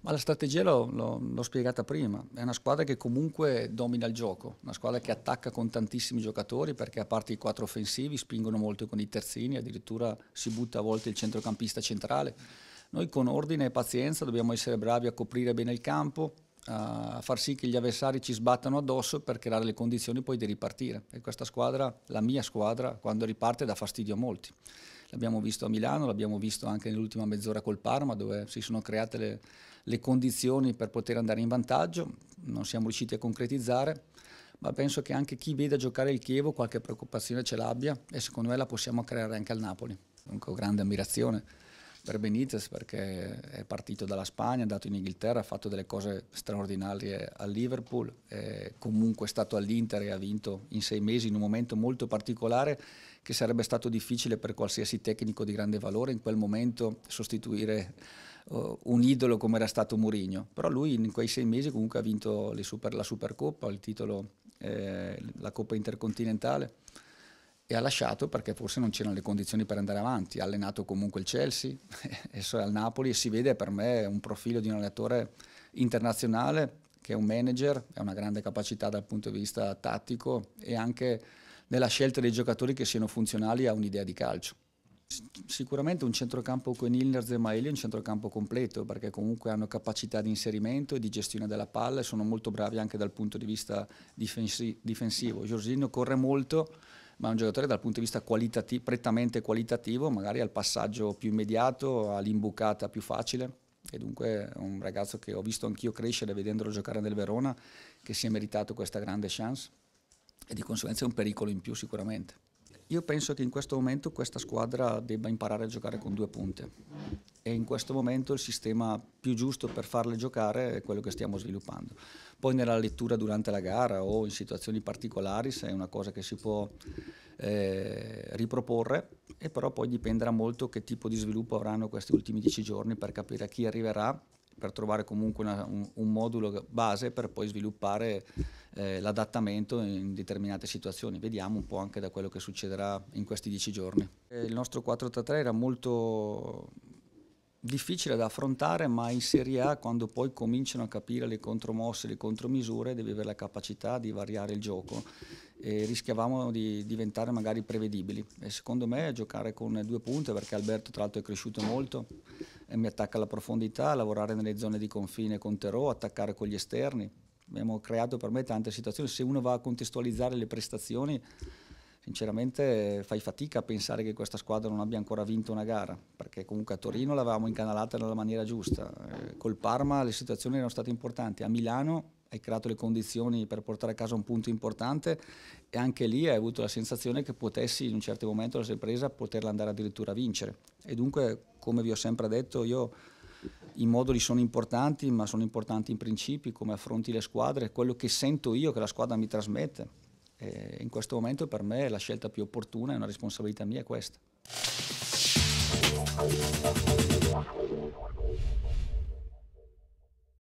Ma la strategia l'ho spiegata prima, è una squadra che comunque domina il gioco, una squadra che attacca con tantissimi giocatori perché a parte i quattro offensivi spingono molto con i terzini, addirittura si butta a volte il centrocampista centrale. Noi con ordine e pazienza dobbiamo essere bravi a coprire bene il campo, a far sì che gli avversari ci sbattano addosso per creare le condizioni poi di ripartire. E questa squadra, la mia squadra, quando riparte dà fastidio a molti l'abbiamo visto a Milano, l'abbiamo visto anche nell'ultima mezz'ora col Parma dove si sono create le, le condizioni per poter andare in vantaggio, non siamo riusciti a concretizzare, ma penso che anche chi veda giocare il Chievo qualche preoccupazione ce l'abbia e secondo me la possiamo creare anche al Napoli. Dunque grande ammirazione per Benitez perché è partito dalla Spagna, è andato in Inghilterra, ha fatto delle cose straordinarie al Liverpool, è comunque stato all'Inter e ha vinto in sei mesi in un momento molto particolare che sarebbe stato difficile per qualsiasi tecnico di grande valore in quel momento sostituire uh, un idolo come era stato Mourinho. Però lui in quei sei mesi comunque ha vinto super, la Supercoppa, il titolo, eh, la Coppa Intercontinentale e ha lasciato perché forse non c'erano le condizioni per andare avanti. Ha allenato comunque il Chelsea, adesso è al Napoli e si vede per me un profilo di un allenatore internazionale che è un manager, ha una grande capacità dal punto di vista tattico e anche nella scelta dei giocatori che siano funzionali a un'idea di calcio. Sicuramente un centrocampo con Ilners e Maeli è un centrocampo completo perché comunque hanno capacità di inserimento e di gestione della palla e sono molto bravi anche dal punto di vista difensi difensivo. Giorgino corre molto ma è un giocatore dal punto di vista qualitati prettamente qualitativo magari al passaggio più immediato, all'imbucata più facile e dunque è un ragazzo che ho visto anch'io crescere vedendolo giocare nel Verona che si è meritato questa grande chance e di conseguenza è un pericolo in più sicuramente. Io penso che in questo momento questa squadra debba imparare a giocare con due punte e in questo momento il sistema più giusto per farle giocare è quello che stiamo sviluppando. Poi nella lettura durante la gara o in situazioni particolari se è una cosa che si può eh, riproporre e però poi dipenderà molto che tipo di sviluppo avranno questi ultimi dieci giorni per capire chi arriverà per trovare comunque una, un, un, modulo base per poi sviluppare eh, l'adattamento in determinate situazioni. Vediamo un po' anche da quello che succederà in questi dieci giorni. Eh, il nostro 4-3 era molto difficile da affrontare, ma in Serie A quando poi cominciano a capire le contromosse, le contromisure, devi avere la capacità di variare il gioco e rischiavamo di diventare magari prevedibili. E secondo me giocare con due punte, perché Alberto tra l'altro è cresciuto molto, mi attacca alla profondità, lavorare nelle zone di confine con Terò, attaccare con gli esterni. Abbiamo creato per me tante situazioni. Se uno va a contestualizzare le prestazioni, sinceramente fai fatica a pensare che questa squadra non abbia ancora vinto una gara, perché comunque a Torino l'avevamo incanalata nella maniera giusta, eh, col Parma le situazioni erano state importanti, a Milano hai creato le condizioni per portare a casa un punto importante e anche lì hai avuto la sensazione che potessi in un certo momento la sorpresa poterla andare addirittura a vincere e dunque come vi ho sempre detto io i moduli sono importanti, ma sono importanti in principi, come affronti le squadre, quello che sento io che la squadra mi trasmette. E in questo momento per me la scelta più opportuna e una responsabilità mia è questa.